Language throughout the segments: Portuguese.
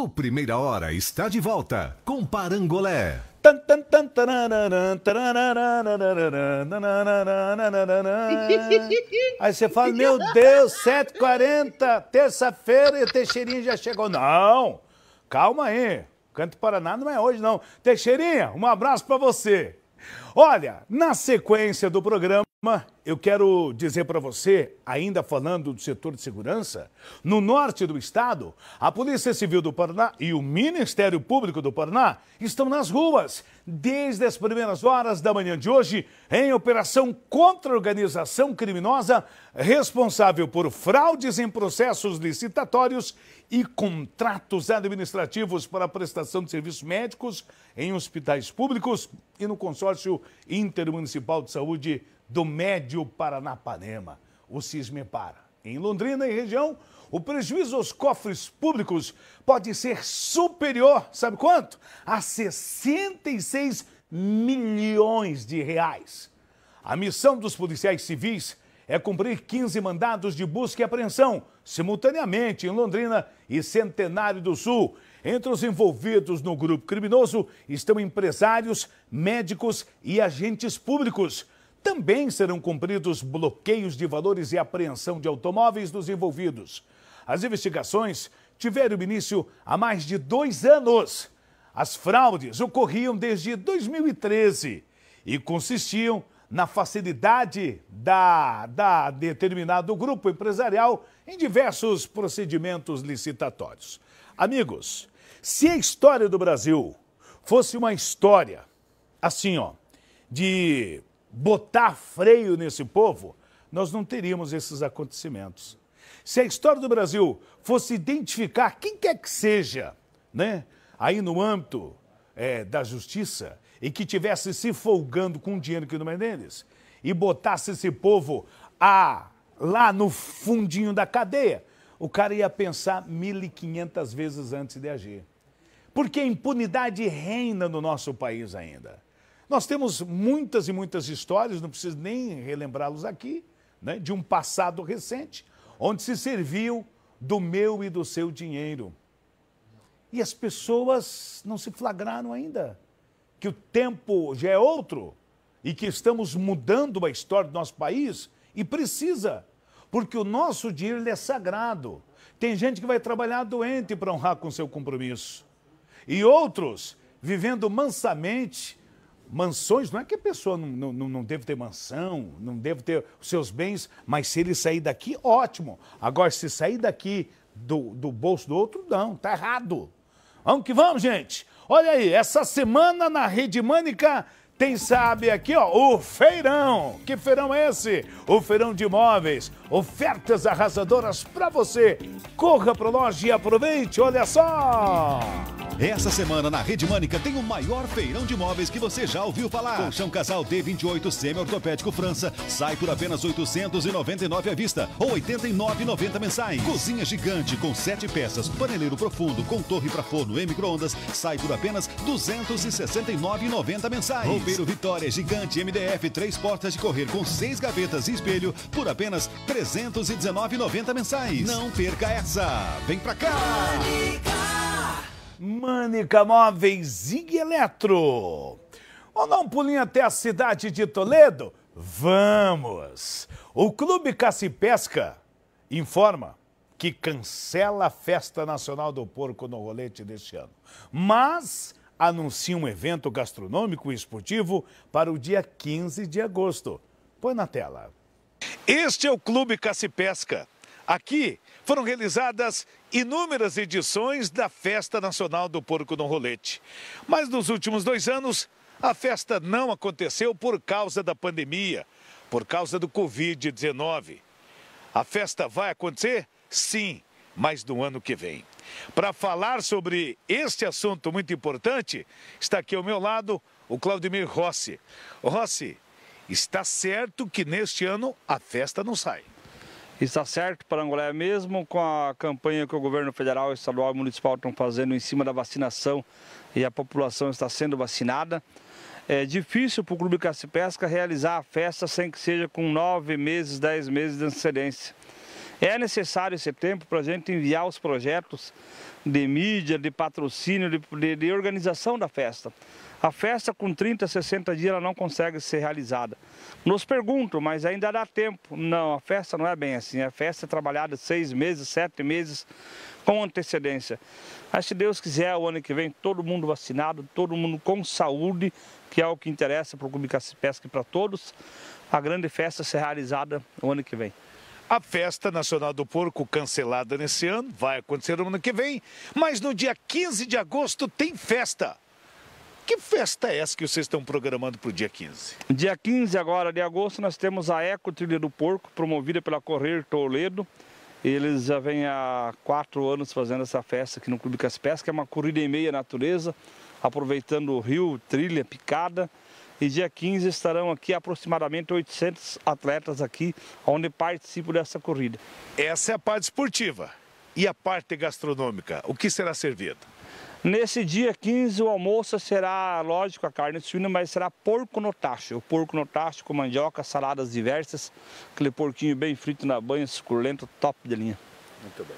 O Primeira Hora está de volta com Parangolé. Aí você fala, meu Deus, 7h40, terça-feira e o Teixeirinha já chegou. Não, calma aí, Canto Paraná não é hoje não. Teixeirinha, um abraço para você. Olha, na sequência do programa eu quero dizer para você, ainda falando do setor de segurança, no norte do estado, a Polícia Civil do Paraná e o Ministério Público do Paraná estão nas ruas desde as primeiras horas da manhã de hoje em operação contra a organização criminosa responsável por fraudes em processos licitatórios e contratos administrativos para a prestação de serviços médicos em hospitais públicos e no consórcio intermunicipal de saúde do Médio Paranapanema, o para Em Londrina e região, o prejuízo aos cofres públicos pode ser superior, sabe quanto? A 66 milhões de reais. A missão dos policiais civis é cumprir 15 mandados de busca e apreensão, simultaneamente em Londrina e Centenário do Sul. Entre os envolvidos no grupo criminoso estão empresários, médicos e agentes públicos. Também serão cumpridos bloqueios de valores e apreensão de automóveis dos envolvidos. As investigações tiveram início há mais de dois anos. As fraudes ocorriam desde 2013 e consistiam na facilidade da, da determinado grupo empresarial em diversos procedimentos licitatórios. Amigos, se a história do Brasil fosse uma história assim, ó, de botar freio nesse povo, nós não teríamos esses acontecimentos. Se a história do Brasil fosse identificar quem quer que seja, né, aí no âmbito é, da justiça, e que tivesse se folgando com o dinheiro que não é deles, e botasse esse povo a, lá no fundinho da cadeia, o cara ia pensar 1.500 vezes antes de agir. Porque a impunidade reina no nosso país ainda. Nós temos muitas e muitas histórias, não preciso nem relembrá-los aqui, né, de um passado recente, onde se serviu do meu e do seu dinheiro. E as pessoas não se flagraram ainda que o tempo já é outro e que estamos mudando a história do nosso país e precisa, porque o nosso dinheiro é sagrado. Tem gente que vai trabalhar doente para honrar com seu compromisso. E outros vivendo mansamente mansões, não é que a pessoa não, não, não deve ter mansão, não deve ter os seus bens, mas se ele sair daqui, ótimo. Agora, se sair daqui do, do bolso do outro, não, tá errado. Vamos que vamos, gente. Olha aí, essa semana na Rede Mânica tem, sabe, aqui, ó, o feirão. Que feirão é esse? O feirão de imóveis. Ofertas arrasadoras para você. Corra pro loja e aproveite, olha só. Essa semana na Rede Mânica tem o maior feirão de móveis que você já ouviu falar. Colchão casal D28 semi-ortopédico França sai por apenas 899 à vista ou 89,90 mensais. Cozinha gigante com sete peças, paneleiro profundo com torre para forno e microondas sai por apenas 269,90 mensais. Roupeiro Vitória gigante MDF três portas de correr com seis gavetas e espelho por apenas 319,90 mensais. Não perca essa. Vem pra cá. Mânica. Mânica Móveis e Eletro. Vamos dar um pulinho até a cidade de Toledo? Vamos! O Clube Caça Pesca informa que cancela a Festa Nacional do Porco no Rolete deste ano. Mas anuncia um evento gastronômico e esportivo para o dia 15 de agosto. Põe na tela. Este é o Clube Caça Pesca. Aqui foram realizadas inúmeras edições da Festa Nacional do Porco no Rolete. Mas nos últimos dois anos, a festa não aconteceu por causa da pandemia, por causa do Covid-19. A festa vai acontecer? Sim, mas no ano que vem. Para falar sobre este assunto muito importante, está aqui ao meu lado o Claudemir Rossi. Rossi, está certo que neste ano a festa não sai. Está certo para Angolé, mesmo com a campanha que o governo federal, estadual e municipal estão fazendo em cima da vacinação e a população está sendo vacinada, é difícil para o Clube Caça Pesca realizar a festa sem que seja com nove meses, dez meses de antecedência. É necessário esse tempo para a gente enviar os projetos de mídia, de patrocínio, de, de, de organização da festa. A festa com 30, 60 dias ela não consegue ser realizada. Nos perguntam, mas ainda dá tempo. Não, a festa não é bem assim. A festa é trabalhada seis meses, sete meses com antecedência. Mas se Deus quiser, o ano que vem, todo mundo vacinado, todo mundo com saúde, que é o que interessa para o Clube Pesca e para todos, a grande festa será realizada o ano que vem. A Festa Nacional do Porco, cancelada nesse ano, vai acontecer no ano que vem, mas no dia 15 de agosto tem festa. Que festa é essa que vocês estão programando para o dia 15? Dia 15 agora de agosto nós temos a Eco Trilha do Porco, promovida pela Correr Toledo. Eles já vêm há quatro anos fazendo essa festa aqui no Clube Caspés, que é uma corrida em meia natureza, aproveitando o rio, trilha, picada. E dia 15 estarão aqui aproximadamente 800 atletas aqui, onde participam dessa corrida. Essa é a parte esportiva. E a parte gastronômica, o que será servido? Nesse dia 15, o almoço será, lógico, a carne suína, mas será porco no tacho. O porco no tacho com mandioca, saladas diversas, aquele porquinho bem frito na banha, suculento, top de linha. Muito bem.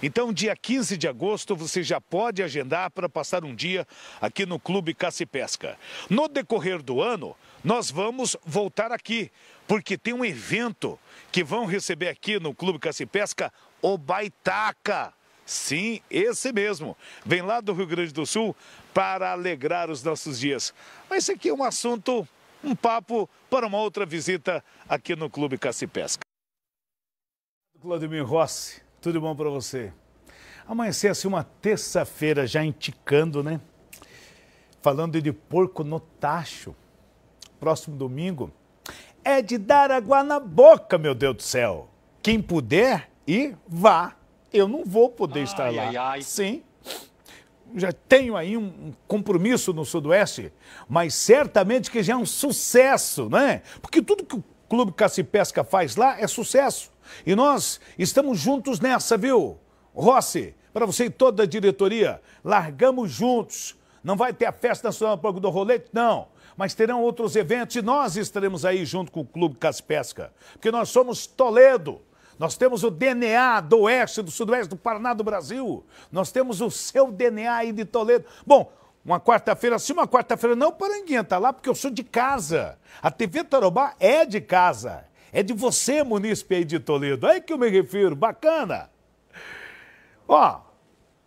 Então, dia 15 de agosto, você já pode agendar para passar um dia aqui no Clube Caça e Pesca. No decorrer do ano, nós vamos voltar aqui, porque tem um evento que vão receber aqui no Clube Caça e Pesca, o Baitaca. Sim, esse mesmo. Vem lá do Rio Grande do Sul para alegrar os nossos dias. Mas esse aqui é um assunto, um papo para uma outra visita aqui no Clube Cacipesca. Pesca. Rossi, tudo bom para você? Amanhecer assim uma terça-feira já indicando, né? Falando de porco no tacho. Próximo domingo é de dar água na boca, meu Deus do céu. Quem puder, e vá eu não vou poder ai, estar lá. Ai, Sim, já tenho aí um compromisso no Sudoeste, mas certamente que já é um sucesso, né? Porque tudo que o Clube Caça Pesca faz lá é sucesso. E nós estamos juntos nessa, viu? Rossi, para você e toda a diretoria, largamos juntos. Não vai ter a festa nacional Pago do Rolete, não. Mas terão outros eventos e nós estaremos aí junto com o Clube Caspesca. Porque nós somos Toledo. Nós temos o DNA do Oeste, do Sudoeste, do Paraná, do Brasil. Nós temos o seu DNA aí de Toledo. Bom, uma quarta-feira sim, uma quarta-feira não, Paranguinha tá lá porque eu sou de casa. A TV Tarobá é de casa. É de você, munícipe aí de Toledo. É que eu me refiro, bacana. Ó,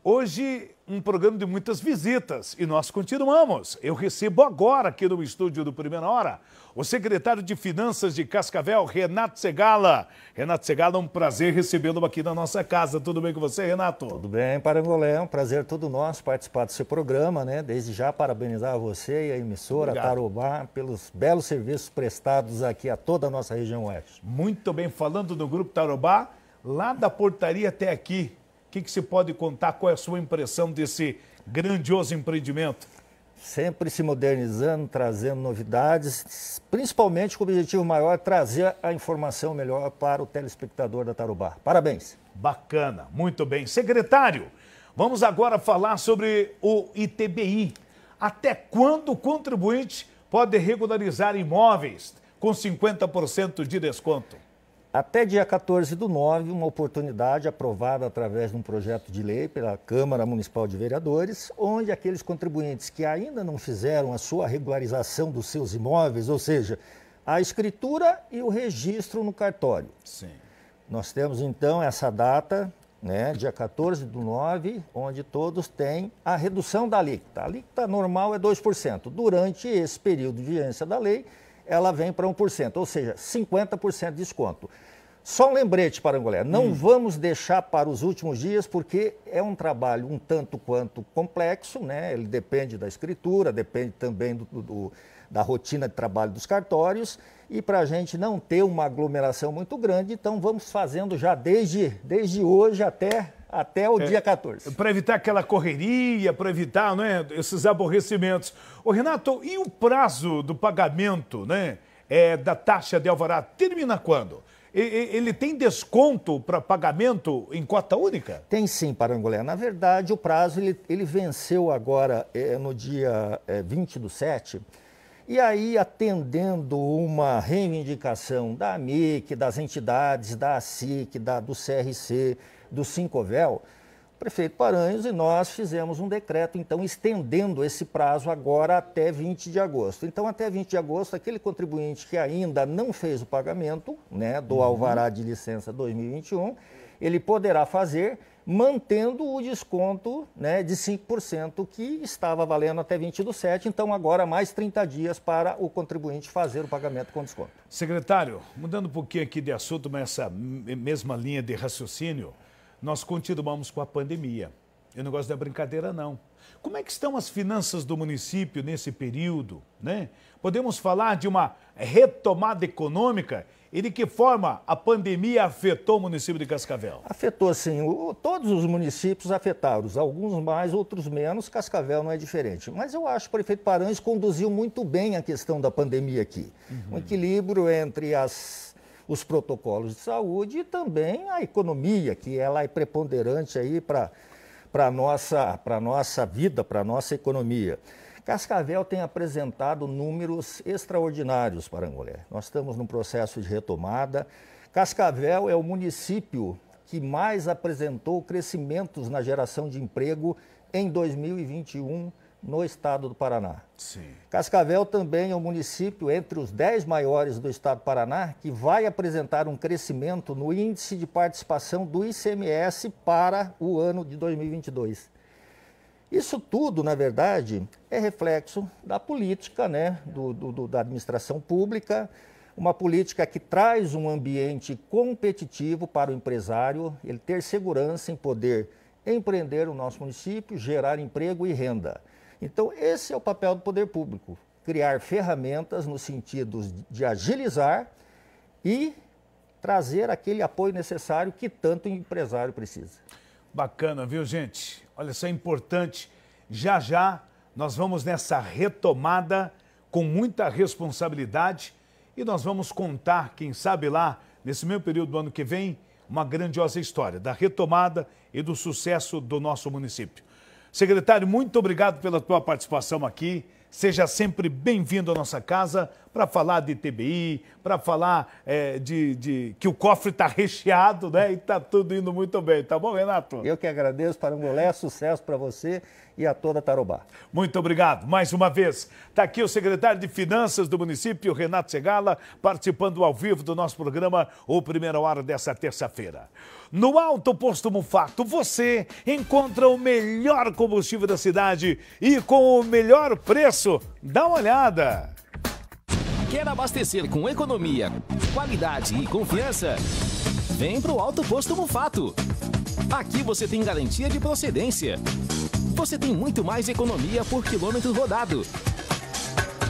hoje um programa de muitas visitas e nós continuamos. Eu recebo agora aqui no estúdio do Primeira Hora o secretário de Finanças de Cascavel, Renato Segala. Renato Segala, é um prazer recebê-lo aqui na nossa casa. Tudo bem com você, Renato? Tudo bem, Parangolé. É um prazer todo nosso participar desse programa, né? Desde já parabenizar você e a emissora Obrigado. Tarobá pelos belos serviços prestados aqui a toda a nossa região oeste. Muito bem, falando do Grupo Tarobá, lá da portaria até aqui, o que, que se pode contar? Qual é a sua impressão desse grandioso empreendimento? Sempre se modernizando, trazendo novidades, principalmente com o objetivo maior de é trazer a informação melhor para o telespectador da Tarubá. Parabéns. Bacana, muito bem. Secretário, vamos agora falar sobre o ITBI. Até quando o contribuinte pode regularizar imóveis com 50% de desconto? Até dia 14 do 9, uma oportunidade aprovada através de um projeto de lei pela Câmara Municipal de Vereadores, onde aqueles contribuintes que ainda não fizeram a sua regularização dos seus imóveis, ou seja, a escritura e o registro no cartório. Sim. Nós temos então essa data, né, dia 14 do 9, onde todos têm a redução da alíquota. A alíquota normal é 2%. Durante esse período de vigência da lei, ela vem para 1%, ou seja, 50% de desconto. Só um lembrete para Angolé, não hum. vamos deixar para os últimos dias, porque é um trabalho um tanto quanto complexo, né? ele depende da escritura, depende também do, do da rotina de trabalho dos cartórios, e para a gente não ter uma aglomeração muito grande, então vamos fazendo já desde, desde hoje até até o é, dia 14. Para evitar aquela correria, para evitar né, esses aborrecimentos. Ô, Renato, e o prazo do pagamento né, é, da taxa de alvará termina quando? ele tem desconto para pagamento em cota única? Tem sim, Parangolé. Na verdade, o prazo ele, ele venceu agora é, no dia é, 20 do 7. E aí, atendendo uma reivindicação da MIC, das entidades, da ASIC, da, do CRC, do Cincovel, o prefeito Paranhos e nós fizemos um decreto, então, estendendo esse prazo agora até 20 de agosto. Então, até 20 de agosto, aquele contribuinte que ainda não fez o pagamento né, do uhum. alvará de licença 2021, ele poderá fazer mantendo o desconto né, de 5% que estava valendo até 20 do 7, então agora mais 30 dias para o contribuinte fazer o pagamento com desconto. Secretário, mudando um pouquinho aqui de assunto, mas essa mesma linha de raciocínio, nós continuamos com a pandemia. Eu não gosto da brincadeira, não. Como é que estão as finanças do município nesse período? Né? Podemos falar de uma retomada econômica e de que forma a pandemia afetou o município de Cascavel? Afetou, sim. O, todos os municípios afetaram, alguns mais, outros menos. Cascavel não é diferente. Mas eu acho que o prefeito Paranhos conduziu muito bem a questão da pandemia aqui. Uhum. Um equilíbrio entre as, os protocolos de saúde e também a economia, que ela é preponderante aí para a nossa, nossa vida, para a nossa economia. Cascavel tem apresentado números extraordinários para Angolé. Nós estamos num processo de retomada. Cascavel é o município que mais apresentou crescimentos na geração de emprego em 2021 no estado do Paraná. Sim. Cascavel também é um município entre os 10 maiores do estado do Paraná que vai apresentar um crescimento no índice de participação do ICMS para o ano de 2022. Isso tudo, na verdade, é reflexo da política, né? Do, do, da administração pública, uma política que traz um ambiente competitivo para o empresário, ele ter segurança em poder empreender o nosso município, gerar emprego e renda. Então, esse é o papel do poder público: criar ferramentas no sentido de agilizar e trazer aquele apoio necessário que tanto o empresário precisa. Bacana, viu, gente? Olha só, é importante. Já já nós vamos nessa retomada com muita responsabilidade e nós vamos contar, quem sabe lá, nesse meio período do ano que vem, uma grandiosa história da retomada e do sucesso do nosso município. Secretário, muito obrigado pela tua participação aqui. Seja sempre bem-vindo à nossa casa para falar de TBI, para falar é, de, de, que o cofre está recheado, né? E está tudo indo muito bem, tá bom, Renato? Eu que agradeço, Parangolé, sucesso para você e a toda Tarobá. Muito obrigado. Mais uma vez, está aqui o secretário de Finanças do município, Renato Segala, participando ao vivo do nosso programa, o Primeira Hora dessa terça-feira. No Alto Posto Mufato, você encontra o melhor combustível da cidade e com o melhor preço. Dá uma olhada. Quer abastecer com economia, qualidade e confiança? Vem pro Alto Posto Mufato. Aqui você tem garantia de procedência. Você tem muito mais economia por quilômetro rodado.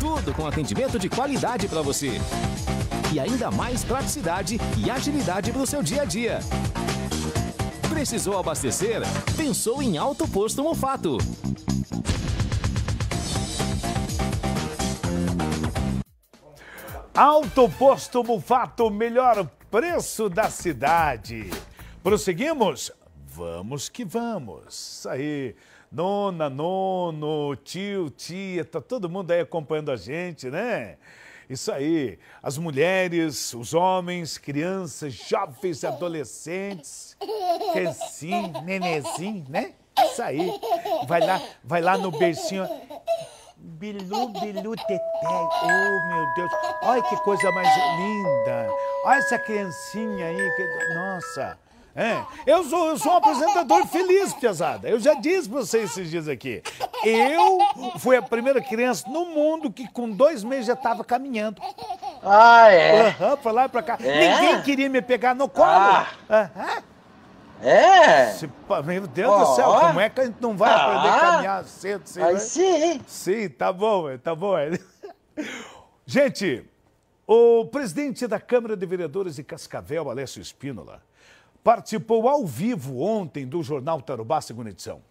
Tudo com atendimento de qualidade para você. E ainda mais praticidade e agilidade para o seu dia a dia. Precisou abastecer? Pensou em Alto Posto Mufato. posto Mufato, melhor preço da cidade. Prosseguimos? Vamos que vamos. Isso aí. Nona, nono, tio, tia, tá todo mundo aí acompanhando a gente, né? Isso aí. As mulheres, os homens, crianças, jovens, adolescentes, Sim, nenezinho, né? Isso aí. Vai lá, vai lá no beijinho. Bilu, bilu, teté. Oh, meu Deus. Olha que coisa mais linda. Olha essa criancinha aí. Que... Nossa. É. Eu, sou, eu sou um apresentador feliz, pesada. Eu já disse pra vocês esses dias aqui. Eu fui a primeira criança no mundo que com dois meses já estava caminhando. Ah, é? Aham, uhum, lá e pra cá. É? Ninguém queria me pegar no colo. Ah. Aham. Uhum. É? Se, é. meu Deus oh, do céu, oh. como é que a gente não vai ah, aprender a ah. caminhar cedo? Assim, aí né? sim. Sim, tá bom, é, tá bom. É. gente, o presidente da Câmara de Vereadores de Cascavel, Alessio Espínola, participou ao vivo ontem do jornal Tarubá, segunda edição.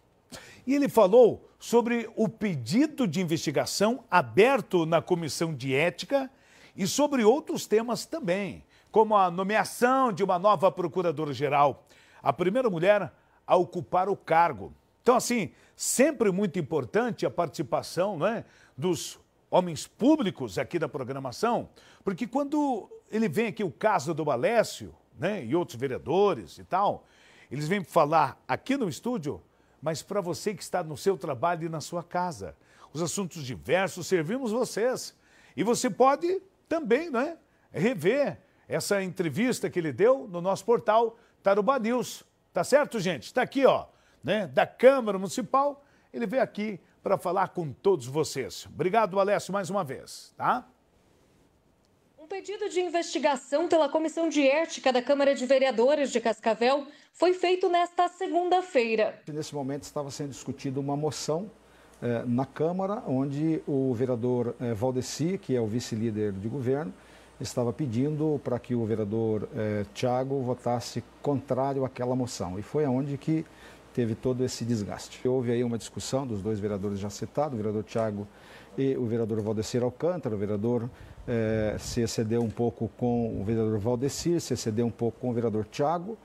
E ele falou sobre o pedido de investigação aberto na Comissão de Ética e sobre outros temas também, como a nomeação de uma nova procuradora-geral a primeira mulher a ocupar o cargo. Então, assim, sempre muito importante a participação né, dos homens públicos aqui da programação, porque quando ele vem aqui o caso do Balécio, né, e outros vereadores e tal, eles vêm falar aqui no estúdio, mas para você que está no seu trabalho e na sua casa. Os assuntos diversos servimos vocês. E você pode também né, rever essa entrevista que ele deu no nosso portal Tarubá News. Tá certo, gente? Tá aqui, ó, né? Da Câmara Municipal. Ele veio aqui para falar com todos vocês. Obrigado, Alessio, mais uma vez, tá? Um pedido de investigação pela Comissão de Ética da Câmara de Vereadores de Cascavel foi feito nesta segunda-feira. Nesse momento estava sendo discutida uma moção eh, na Câmara, onde o vereador eh, Valdeci, que é o vice-líder de governo, estava pedindo para que o vereador eh, Tiago votasse contrário àquela moção. E foi aonde que teve todo esse desgaste. Houve aí uma discussão dos dois vereadores já citados, o vereador Tiago e o vereador Valdecir Alcântara. O vereador eh, se excedeu um pouco com o vereador Valdecir, se excedeu um pouco com o vereador Tiago.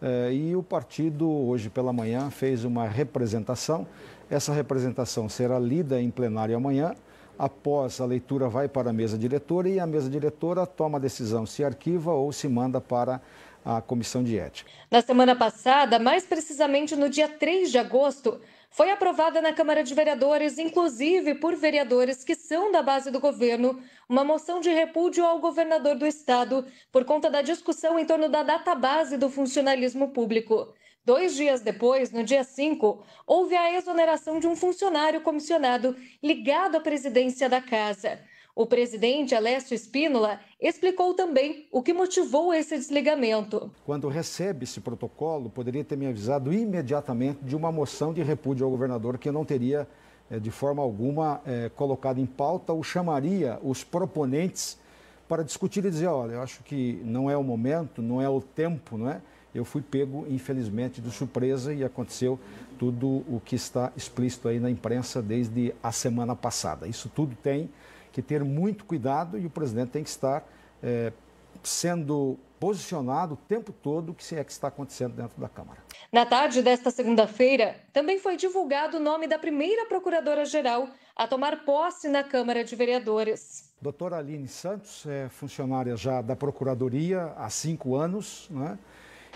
Eh, e o partido, hoje pela manhã, fez uma representação. Essa representação será lida em plenário amanhã. Após a leitura, vai para a mesa diretora e a mesa diretora toma a decisão se arquiva ou se manda para a comissão de ética. Na semana passada, mais precisamente no dia 3 de agosto, foi aprovada na Câmara de Vereadores, inclusive por vereadores que são da base do governo, uma moção de repúdio ao governador do estado por conta da discussão em torno da data base do funcionalismo público. Dois dias depois, no dia 5, houve a exoneração de um funcionário comissionado ligado à presidência da casa. O presidente Alessio Espínola explicou também o que motivou esse desligamento. Quando recebe esse protocolo, poderia ter me avisado imediatamente de uma moção de repúdio ao governador que eu não teria, eh, de forma alguma, eh, colocado em pauta ou chamaria os proponentes para discutir e dizer, olha, eu acho que não é o momento, não é o tempo, não é? eu fui pego, infelizmente, de surpresa e aconteceu tudo o que está explícito aí na imprensa desde a semana passada. Isso tudo tem que ter muito cuidado e o presidente tem que estar é, sendo posicionado o tempo todo que é que está acontecendo dentro da Câmara. Na tarde desta segunda-feira, também foi divulgado o nome da primeira procuradora-geral a tomar posse na Câmara de Vereadores. Doutora Aline Santos é funcionária já da Procuradoria há cinco anos, né?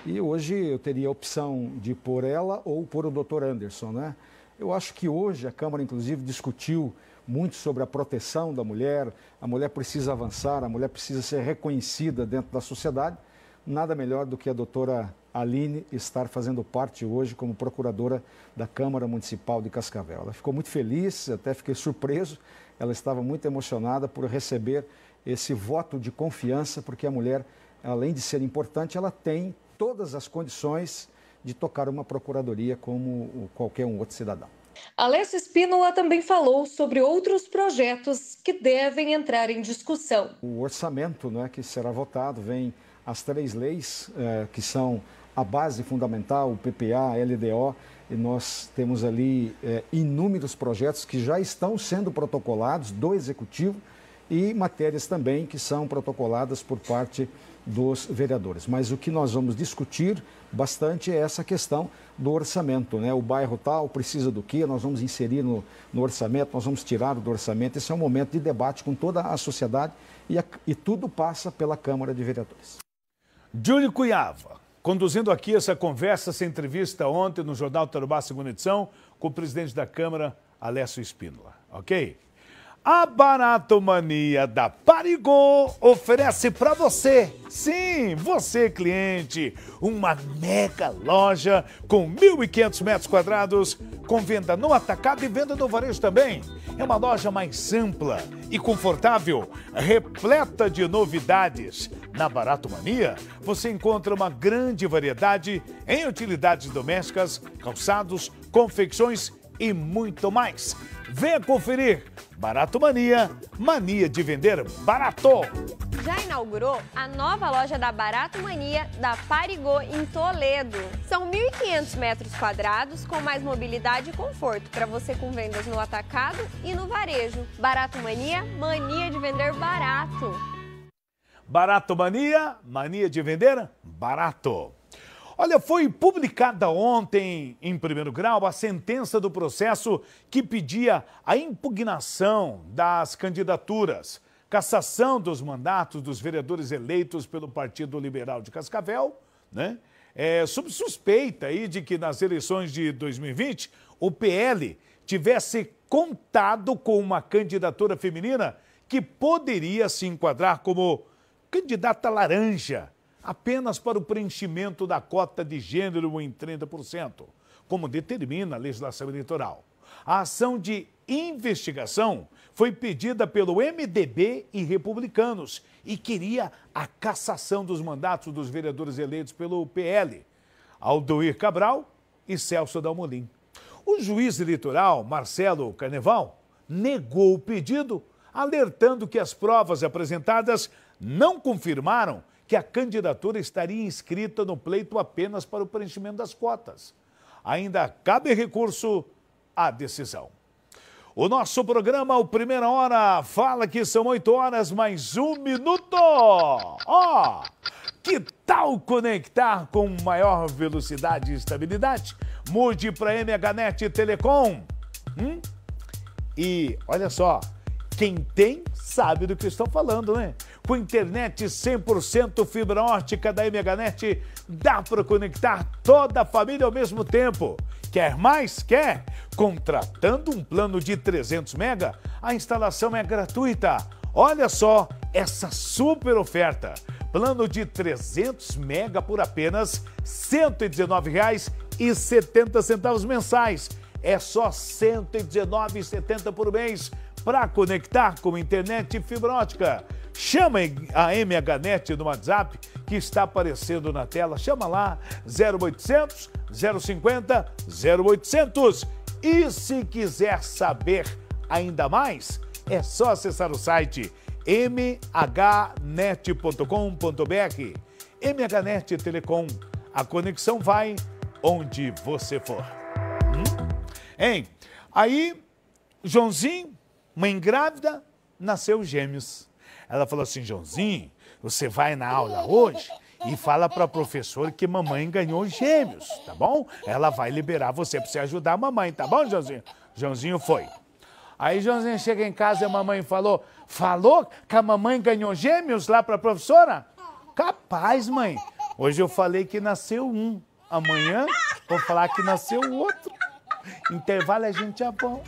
E hoje eu teria a opção de pôr ela ou pôr o doutor Anderson, né? Eu acho que hoje a Câmara, inclusive, discutiu muito sobre a proteção da mulher, a mulher precisa avançar, a mulher precisa ser reconhecida dentro da sociedade. Nada melhor do que a doutora Aline estar fazendo parte hoje como procuradora da Câmara Municipal de Cascavel. Ela ficou muito feliz, até fiquei surpreso, ela estava muito emocionada por receber esse voto de confiança, porque a mulher, além de ser importante, ela tem todas as condições de tocar uma procuradoria como qualquer um outro cidadão. Alessio Spínola também falou sobre outros projetos que devem entrar em discussão. O orçamento né, que será votado vem as três leis eh, que são a base fundamental, o PPA, LDO, e nós temos ali eh, inúmeros projetos que já estão sendo protocolados do Executivo e matérias também que são protocoladas por parte dos vereadores. Mas o que nós vamos discutir bastante é essa questão do orçamento. Né? O bairro tal precisa do que, nós vamos inserir no, no, orçamento, nós vamos tirar do orçamento. Esse é um momento de debate com toda a sociedade e, a, e tudo passa pela Câmara de Vereadores. Júlio Cuiava, conduzindo aqui essa conversa, essa entrevista ontem no Jornal Tarubá, segunda edição, com o presidente da Câmara, Alessio Espínola. Ok? A Baratomania da Parigô oferece para você, sim, você cliente, uma mega loja com 1.500 metros quadrados, com venda no atacado e venda no varejo também. É uma loja mais ampla e confortável, repleta de novidades. Na Baratomania, você encontra uma grande variedade em utilidades domésticas, calçados, confecções e muito mais Venha conferir. Barato Mania, mania de vender barato. Já inaugurou a nova loja da Barato Mania da Parigô em Toledo. São 1.500 metros quadrados com mais mobilidade e conforto para você com vendas no atacado e no varejo. Barato Mania, mania de vender barato. Barato Mania, mania de vender barato. Olha, foi publicada ontem, em primeiro grau, a sentença do processo que pedia a impugnação das candidaturas, cassação dos mandatos dos vereadores eleitos pelo Partido Liberal de Cascavel, né? É, sob suspeita aí de que nas eleições de 2020 o PL tivesse contado com uma candidatura feminina que poderia se enquadrar como candidata laranja apenas para o preenchimento da cota de gênero em 30%, como determina a legislação eleitoral. A ação de investigação foi pedida pelo MDB e republicanos e queria a cassação dos mandatos dos vereadores eleitos pelo PL, Aldoir Cabral e Celso Dalmolin. O juiz eleitoral, Marcelo Carneval, negou o pedido alertando que as provas apresentadas não confirmaram que a candidatura estaria inscrita no pleito apenas para o preenchimento das cotas. Ainda cabe recurso à decisão. O nosso programa, o Primeira Hora, fala que são 8 horas mais um minuto. Ó, oh, que tal conectar com maior velocidade e estabilidade? Mude para MHNet Telecom. Hum? E olha só, quem tem sabe do que estão falando, né? Com internet 100% fibra ótica da MHNet, dá para conectar toda a família ao mesmo tempo. Quer mais? Quer? Contratando um plano de 300 mega, a instalação é gratuita. Olha só essa super oferta. Plano de 300 mega por apenas R$ 119,70 mensais. É só R$ 119,70 por mês para conectar com internet e fibra ótica. Chama a MHNet no WhatsApp que está aparecendo na tela. Chama lá 0800 050 0800. E se quiser saber ainda mais, é só acessar o site mhnet.com.br. MHNet Telecom. A conexão vai onde você for. Hum? Hein? Aí, Joãozinho Mãe grávida, nasceu gêmeos. Ela falou assim: Joãozinho, você vai na aula hoje e fala para a professora que mamãe ganhou gêmeos, tá bom? Ela vai liberar você para você ajudar a mamãe, tá bom, Joãozinho? Joãozinho foi. Aí Joãozinho chega em casa e a mamãe falou: Falou que a mamãe ganhou gêmeos lá para a professora? Capaz, mãe. Hoje eu falei que nasceu um. Amanhã vou falar que nasceu outro. Intervalo a gente é bom.